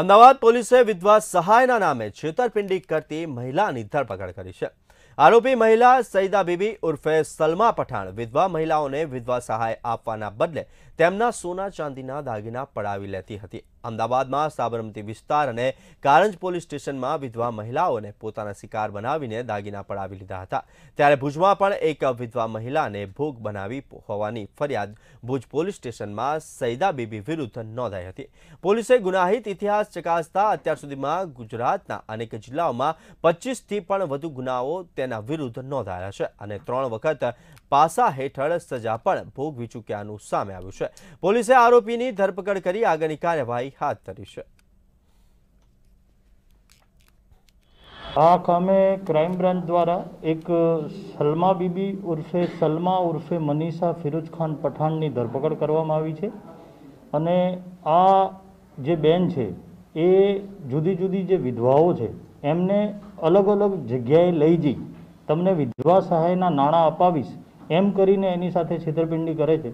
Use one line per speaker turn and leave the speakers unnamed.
અમદાવાદ પોલીસે વિધવા સહાયના નામે છેતરપિંડી કરતી મહિલાની ધરપકડ કરી છે આરોપી મહિલા સૈદા બીબી ઉર્ફે સલમા પઠાણ વિધવા મહિલાઓને વિધવા સહાય આપવાના બદલે તેમના સોના ચાંદીના દાગીના પડાવી લેતી હતી અમદાવાદમાં સાબરમતી વિસ્તાર અને કારંજ પોલીસ સ્ટેશનમાં વિધવા મહિલાઓને પોતાના શિકાર બનાવીને દાગીના પડાવી લીધા હતા ત્યારે ભુજમાં પણ એક વિધવા મહિલાને ભોગ બનાવી હોવાની ફરિયાદ ભુજ પોલીસ સ્ટેશનમાં સૈદા બીબી વિરુદ્ધ નોંધાઈ હતી પોલીસે ગુનાહિત ઇતિહાસ ચકાસતા અત્યાર સુધીમાં ગુજરાતના અનેક જિલ્લાઓમાં પચીસથી પણ વધુ ગુનાઓ તેના વિરુદ્ધ નોંધાયા છે અને ત્રણ વખત પાસા હેઠળ સજા પણ ભોગવી ચૂક્યાનું સામે આવ્યું છે પોલીસે આરોપીની ધરપકડ કરી આગળની કાર્યવાહી હાથ ધરી છે
આ કામે ક્રાઇમ બ્રાન્ચ દ્વારા એક સલમા બીબી ઉર્ફે સલમા ઉર્ફે મનીષા ફિરોજ ખાન પઠાણની ધરપકડ કરવામાં આવી છે અને આ જે બેન છે એ જુદી જુદી જે વિધવાઓ છે એમને અલગ અલગ જગ્યાએ લઈ જઈ તમને વિધવા સહાયના નાણાં અપાવીશ એમ કરીને એની સાથે છેતરપિંડી કરે છે